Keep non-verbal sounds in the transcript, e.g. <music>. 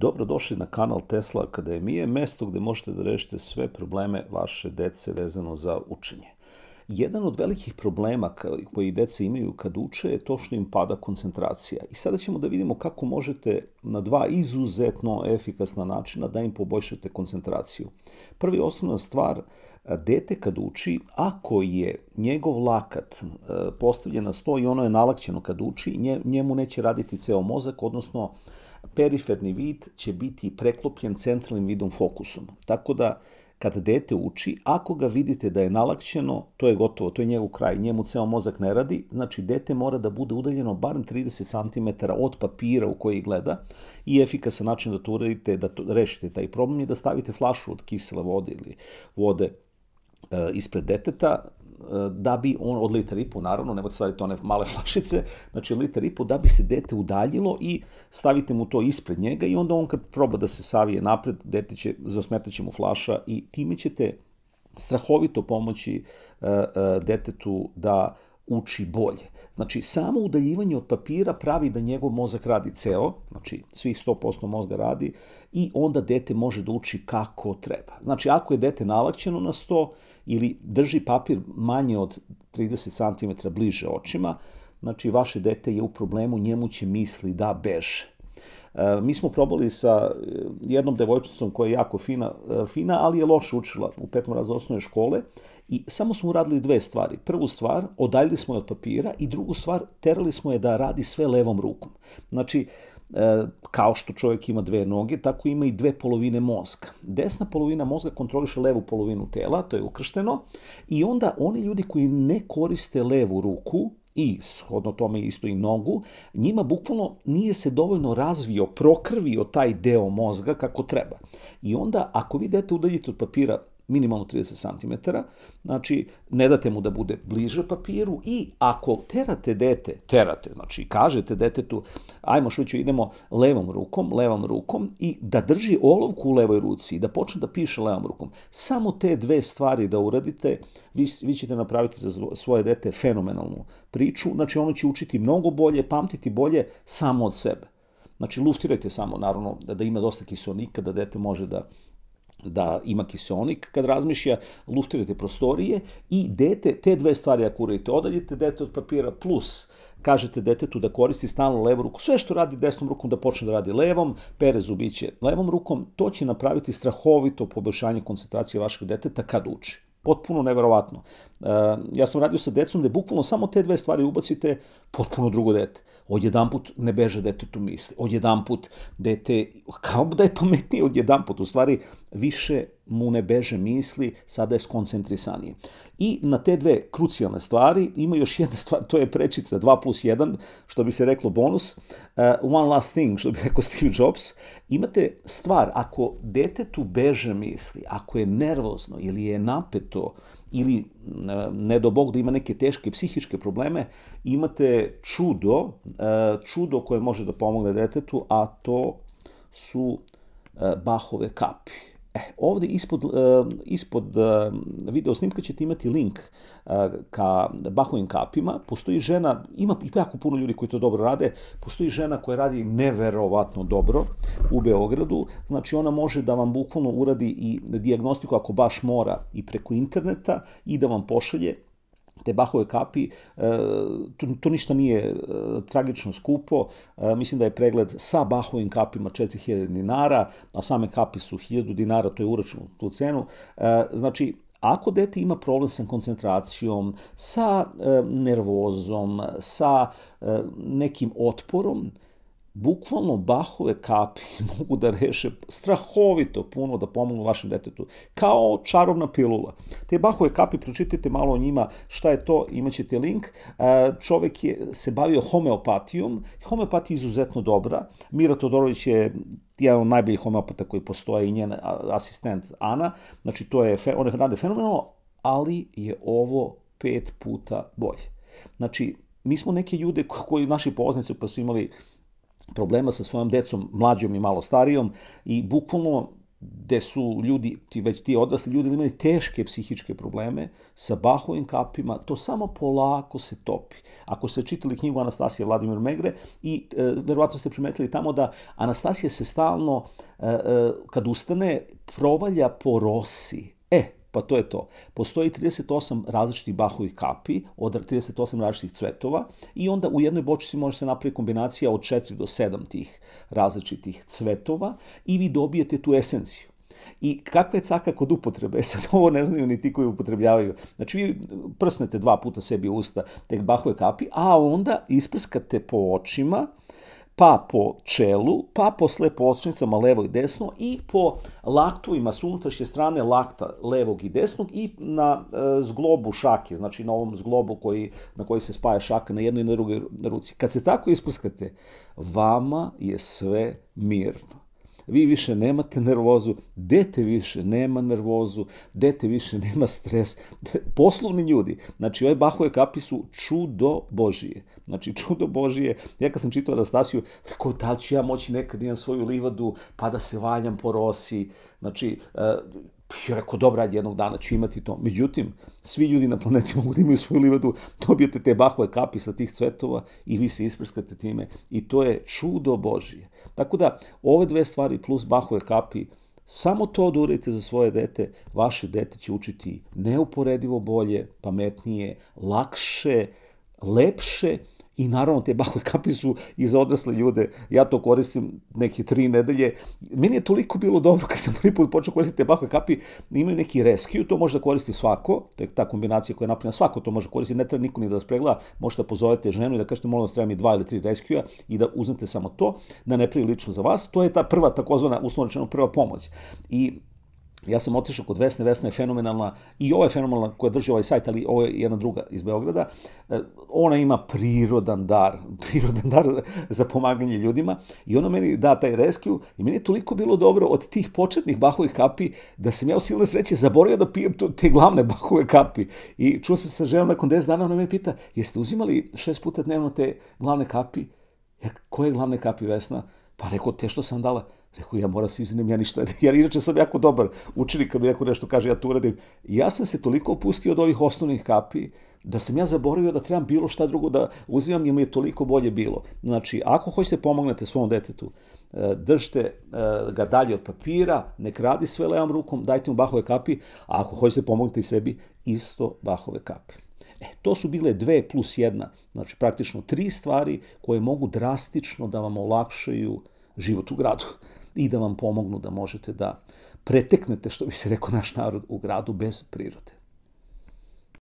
Dobrodošli na kanal Tesla Akademije, mesto gde možete da rešite sve probleme vaše dece vezano za učenje. Jedan od velikih problema koji deca imaju kad uče je to što im pada koncentracija. I sada ćemo da vidimo kako možete na dva izuzetno efikasna načina da im poboljšate koncentraciju. Prvi osnovna stvar, dete kad uči, ako je njegov lakat e, postavljen na sto i ono je nalakćeno kad uči, njemu neće raditi ceo mozak, odnosno periferni vid će biti preklopljen centralnim vidom fokusom. Tako da kad dete uči, ako ga vidite da je nalakćeno, to je gotovo, to je njegov kraj, njemu ceo mozak ne radi, znači dete mora da bude udaljeno barem 30 cm od papira u koji gleda i efikasan način da to uradite, da to, rešite taj problem je da stavite flašu od kisela vode ili vode e, ispred deteta, da bi on od litar i po, naravno, nemojte staviti one male <laughs> flašice, znači litar i po, da bi se dete udaljilo i stavite mu to ispred njega i onda on kad proba da se savije napred, dete će, zasmetaće mu flaša i time ćete strahovito pomoći e, e, detetu da uči bolje. Znači, samo udaljivanje od papira pravi da njegov mozak radi ceo, znači svih 100% mozga radi, i onda dete može da uči kako treba. Znači, ako je dete nalakćeno na 100 ili drži papir manje od 30 cm bliže očima, znači vaše dete je u problemu, njemu će misli da beže. E, mi smo probali sa e, jednom devojčicom koja je jako fina, e, fina ali je loše učila u petom razredu osnovne škole i samo smo uradili dve stvari. Prvu stvar, odaljili smo je od papira i drugu stvar, terali smo je da radi sve levom rukom. Znači, kao što čovjek ima dve noge, tako ima i dve polovine mozga. Desna polovina mozga kontroliše levu polovinu tela, to je ukršteno, i onda oni ljudi koji ne koriste levu ruku, i shodno tome isto i nogu, njima bukvalno nije se dovoljno razvio, prokrvio taj deo mozga kako treba. I onda ako vi dete udaljite od papira minimalno 30 cm, znači ne date mu da bude bliže papiru i ako terate dete, terate, znači kažete detetu, ajmo šviću, idemo levom rukom, levom rukom i da drži olovku u levoj ruci i da počne da piše levom rukom. Samo te dve stvari da uradite, vi, vi ćete napraviti za svoje dete fenomenalnu priču, znači ono će učiti mnogo bolje, pamtiti bolje samo od sebe. Znači, luftirajte samo, naravno, da, da ima dosta kiselnika, da dete može da da ima kiseonik kad razmišlja, luftirate prostorije i dete, te dve stvari ako uradite, odaljete dete od papira plus kažete detetu da koristi stalno levu ruku, sve što radi desnom rukom da počne da radi levom, pere zubiće levom rukom, to će napraviti strahovito poboljšanje koncentracije vašeg deteta kad uči potpuno neverovatno. E, ja sam radio sa decom da bukvalno samo te dve stvari ubacite, potpuno drugo dete. Odjedan put ne beže dete tu misli, odjedan put dete, kao da je pametnije odjedan put, u stvari više mu ne beže misli, sada je skoncentrisanije. I na te dve krucijalne stvari ima još jedna stvar, to je prečica 2 plus 1, što bi se reklo bonus, uh, one last thing, što bi rekao Steve Jobs. Imate stvar, ako detetu beže misli, ako je nervozno ili je napeto, ili uh, ne do Bog da ima neke teške psihičke probleme, imate čudo, uh, čudo koje može da pomogne detetu, a to su uh, bahove kapi. E, ovde ispod, e, ispod e, video snimka ćete imati link e, ka Bahovim kapima. Postoji žena, ima jako puno ljudi koji to dobro rade, postoji žena koja radi neverovatno dobro u Beogradu. Znači ona može da vam bukvalno uradi i diagnostiku ako baš mora i preko interneta i da vam pošalje te Bahove kapi, e, tu, to ništa nije e, tragično skupo, e, mislim da je pregled sa Bahovim kapima 4000 dinara, a same kapi su 1000 dinara, to je uračeno tu cenu, znači Ako dete ima problem sa koncentracijom, sa nervozom, sa nekim otporom, bukvalno bahove kapi <laughs> mogu da reše strahovito puno da pomognu vašem detetu. Kao čarobna pilula. Te bahove kapi, pročitajte malo o njima šta je to, imaćete link. E, čovek je se bavio homeopatijom. Homeopatija je izuzetno dobra. Mira Todorović je jedan od najboljih homeopata koji postoje i njen asistent Ana. Znači, to je, one rade fenomenalno, ali je ovo pet puta bolje. Znači, mi smo neke ljude koji naši poznici pa su imali problema sa svojom decom, mlađom i malo starijom i bukvalno gde su ljudi, ti već ti odrasli ljudi imali teške psihičke probleme sa bahovim kapima, to samo polako se topi. Ako ste čitali knjigu Anastasije Vladimir Megre i e, verovatno ste primetili tamo da Anastasija se stalno, e, e, kad ustane, provalja po rosi. E, pa to je to. Postoji 38 različitih bahovih kapi od 38 različitih cvetova i onda u jednoj bočici može se napravi kombinacija od 4 do 7 tih različitih cvetova i vi dobijete tu esenciju. I kakva je caka kod upotrebe? <laughs> Sad ovo ne znaju ni ti koji upotrebljavaju. Znači vi prsnete dva puta sebi usta te bahove kapi, a onda isprskate po očima, pa po čelu, pa po slepočnicama levo i desno i po laktovima s unutrašnje strane lakta levog i desnog i na e, zglobu šake, znači na ovom zglobu koji, na koji se spaja šaka na jednoj i na drugoj ruci. Kad se tako ispuskate, vama je sve mirno vi više nemate nervozu, dete više nema nervozu, dete više nema stres. Poslovni ljudi, znači ove Bahove kapi su čudo Božije. Znači čudo Božije, ja kad sam čitao Anastasiju, da rekao da li ću ja moći nekad da imam svoju livadu pa da se valjam po rosi. Znači, e, Ja rekao, dobra, jednog dana ću imati to. Međutim, svi ljudi na planeti mogu da imaju svoju livadu, <laughs> dobijete te bahove kapi sa tih cvetova i vi se isprskate time. I to je čudo Božije. Tako da, ove dve stvari plus bahove kapi, Samo to da uradite za svoje dete, vaše dete će učiti neuporedivo bolje, pametnije, lakše, lepše I naravno te bake kapi su i za odrasle ljude. Ja to koristim neke tri nedelje. Meni je toliko bilo dobro kad sam prvi put počeo koristiti te bake kapi. Imaju neki rescue, to može da koristi svako. To je ta kombinacija koja je napravljena. Svako to može koristiti. Ne treba niko ni da vas pregleda. Možete da pozovete ženu i da kažete molim vas treba mi dva ili tri rescue i da uzmete samo to, da ne prije lično za vas. To je ta prva takozvana, uslovno prva pomoć. I ja sam otišao kod Vesne, Vesna je fenomenalna i ova je fenomenalna koja drži ovaj sajt, ali ovo je jedna druga iz Beograda. E, ona ima prirodan dar, <laughs> prirodan dar za pomaganje ljudima i ona meni da taj rescue i meni je toliko bilo dobro od tih početnih bahovih kapi da sam ja u silne sreće zaboravio da pijem te glavne bahove kapi. I čuo sam sa ženom nakon 10 dana, ona me pita, jeste uzimali šest puta dnevno te glavne kapi? Ja, koje glavne kapi Vesna? Pa rekao, te što sam dala? Rekao, ja moram da se izvinem, ja ništa, <laughs> ja inače sam jako dobar učenik, kad mi neko nešto kaže, ja to uradim. Ja sam se toliko opustio od ovih osnovnih kapi, da sam ja zaboravio da trebam bilo šta drugo da uzimam, jer mi je toliko bolje bilo. Znači, ako hoćete da pomognete svom detetu, e, držite e, ga dalje od papira, nek radi sve levom rukom, dajte mu bahove kapi, a ako hoćete da pomognete i sebi, isto bahove kapi. E, to su bile dve plus jedna, znači praktično tri stvari koje mogu drastično da vam olakšaju život u gradu i da vam pomognu da možete da preteknete, što bi se rekao naš narod, u gradu bez prirode.